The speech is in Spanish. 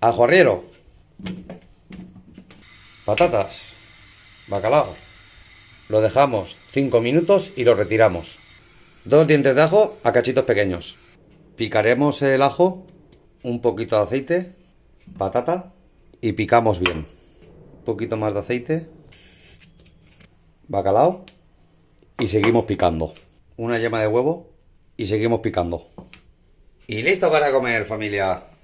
Ajo arriero. Patatas. Bacalao. Lo dejamos 5 minutos y lo retiramos. Dos dientes de ajo a cachitos pequeños. Picaremos el ajo, un poquito de aceite, patata y picamos bien. Un poquito más de aceite, bacalao y seguimos picando. Una yema de huevo y seguimos picando. Y listo para comer familia.